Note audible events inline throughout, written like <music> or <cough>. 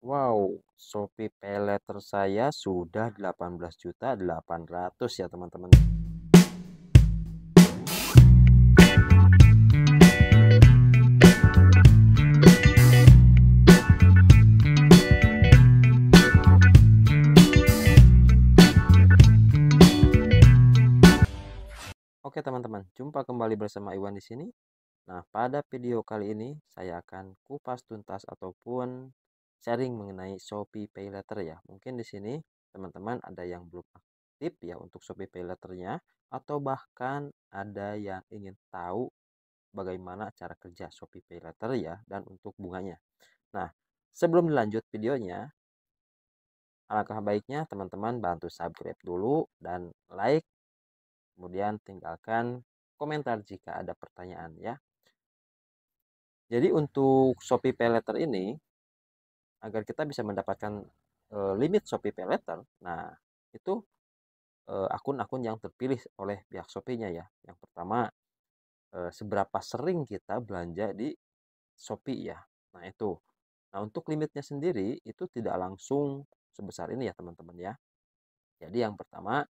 Wow, Shopee Paylater saya sudah 18.800 ya teman-teman. Oke teman-teman, jumpa kembali bersama Iwan di sini. Nah, pada video kali ini saya akan kupas tuntas ataupun sharing mengenai Shopee Paylater ya. Mungkin di sini teman-teman ada yang belum aktif ya untuk Shopee Paylater-nya atau bahkan ada yang ingin tahu bagaimana cara kerja Shopee Paylater ya dan untuk bunganya. Nah, sebelum dilanjut videonya, alangkah baiknya teman-teman bantu subscribe dulu dan like kemudian tinggalkan komentar jika ada pertanyaan ya. Jadi untuk Shopee Paylater ini agar kita bisa mendapatkan uh, limit Shopee Paylater. Nah, itu akun-akun uh, yang terpilih oleh pihak Shopee-nya ya. Yang pertama uh, seberapa sering kita belanja di Shopee ya. Nah, itu. Nah, untuk limitnya sendiri itu tidak langsung sebesar ini ya, teman-teman ya. Jadi yang pertama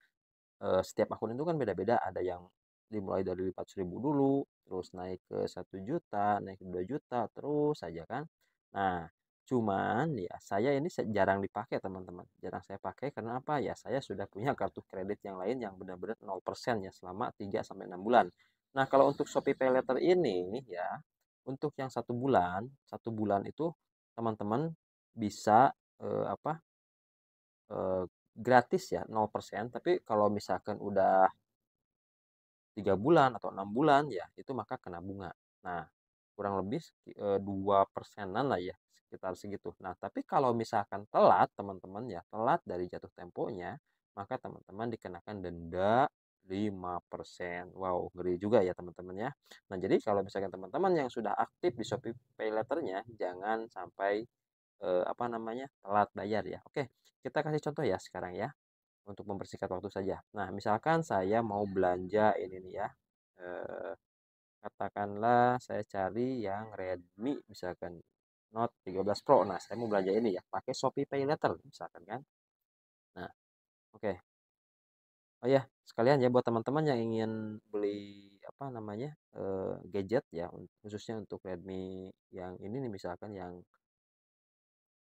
setiap akun itu kan beda-beda, ada yang dimulai dari 500 ribu dulu, terus naik ke 1 juta, naik ke 2 juta, terus saja kan. Nah, Cuman ya saya ini jarang dipakai teman-teman. Jarang saya pakai karena apa? Ya saya sudah punya kartu kredit yang lain yang benar-benar 0% ya selama 3 sampai 6 bulan. Nah, kalau untuk Shopee Pay Later ini ya untuk yang satu bulan, satu bulan itu teman-teman bisa eh, apa? Eh, gratis ya 0% tapi kalau misalkan udah tiga bulan atau enam bulan ya itu maka kena bunga. Nah, kurang lebih dua persenan lah ya sekitar segitu. Nah tapi kalau misalkan telat teman-teman ya telat dari jatuh temponya maka teman-teman dikenakan denda 5%. Wow, ngeri juga ya teman-teman ya. Nah, jadi kalau misalkan teman-teman yang sudah aktif di Shopee Pay nya jangan sampai eh, apa namanya? telat bayar ya. Oke, kita kasih contoh ya sekarang ya untuk mempersingkat waktu saja. Nah, misalkan saya mau belanja ini nih ya. Eh, katakanlah saya cari yang Redmi misalkan Note 13 Pro nah saya mau belanja ini ya pakai Shopee Pay Later misalkan kan nah oke okay. oh ya sekalian ya buat teman-teman yang ingin beli apa namanya uh, gadget ya khususnya untuk Redmi yang ini nih misalkan yang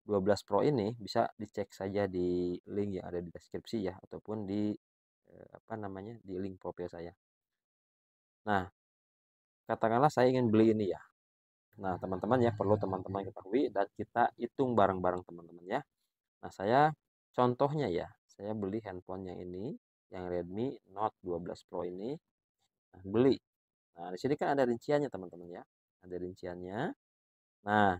12 Pro ini bisa dicek saja di link yang ada di deskripsi ya ataupun di eh, apa namanya di link profil saya. Nah, katakanlah saya ingin beli ini ya. Nah, teman-teman ya perlu iya. teman-teman ketahui dan kita hitung bareng-bareng teman-teman ya. Nah, saya contohnya ya, saya beli handphone yang ini, yang Redmi Note 12 Pro ini. Nah, beli. Nah, di sini kan ada rinciannya teman-teman ya. Ada rinciannya. Nah,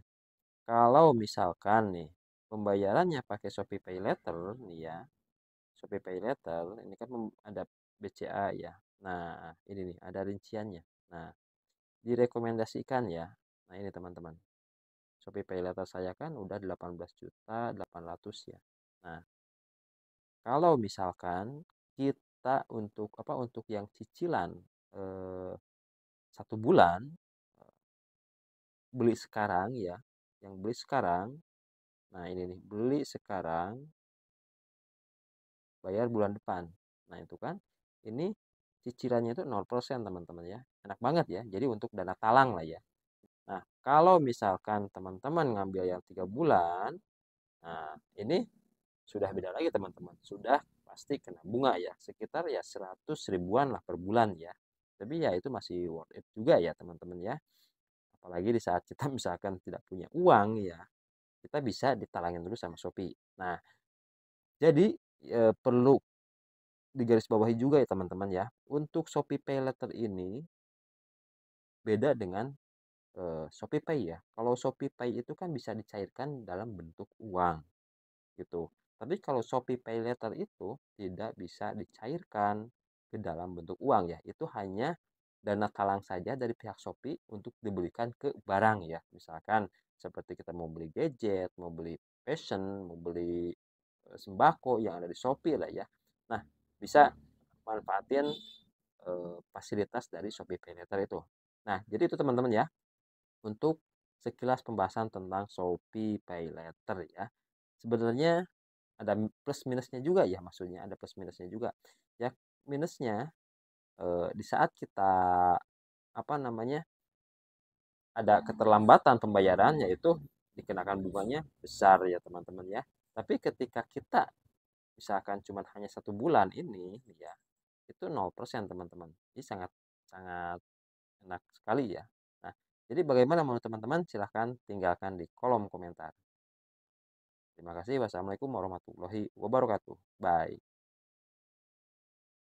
kalau misalkan nih pembayarannya pakai Shopee Pay Later nih ya. Shopee Pay Later ini kan ada BCA ya. Nah, ini nih ada rinciannya. Nah, direkomendasikan ya nah ini teman-teman Shopee Paylater saya kan udah 18 juta 800 ya nah kalau misalkan kita untuk apa untuk yang cicilan eh, satu bulan eh, beli sekarang ya yang beli sekarang nah ini nih beli sekarang bayar bulan depan nah itu kan ini cicilannya itu 0% teman-teman ya. Enak banget ya. Jadi untuk dana talang lah ya. Nah, kalau misalkan teman-teman ngambil yang 3 bulan, nah ini sudah beda lagi teman-teman. Sudah pasti kena bunga ya. Sekitar ya 100 ribuan lah per bulan ya. Tapi ya itu masih worth it juga ya teman-teman ya. Apalagi di saat kita <laughs> misalkan tidak punya uang ya. Kita bisa ditalangin dulu sama Shopee. Nah, jadi e, perlu digarisbawahi juga ya teman-teman ya. Untuk Shopee Pay Letter ini beda dengan uh, Shopee Pay ya. Kalau Shopee Pay itu kan bisa dicairkan dalam bentuk uang gitu. Tapi kalau Shopee Pay Letter itu tidak bisa dicairkan ke dalam bentuk uang ya. Itu hanya dana talang saja dari pihak Shopee untuk dibelikan ke barang ya. Misalkan seperti kita mau beli gadget, mau beli fashion, mau beli sembako yang ada di Shopee lah ya. Nah, bisa manfaatin e, fasilitas dari Shopee Paylater itu. Nah, jadi itu teman-teman ya. Untuk sekilas pembahasan tentang Shopee Paylater ya. Sebenarnya ada plus minusnya juga ya maksudnya ada plus minusnya juga. Ya minusnya e, di saat kita apa namanya ada keterlambatan pembayaran yaitu dikenakan bunganya besar ya teman-teman ya. Tapi ketika kita misalkan cuma hanya satu bulan ini ya itu 0% teman-teman Ini sangat sangat enak sekali ya nah jadi bagaimana menurut teman-teman silahkan tinggalkan di kolom komentar terima kasih wassalamualaikum warahmatullahi wabarakatuh bye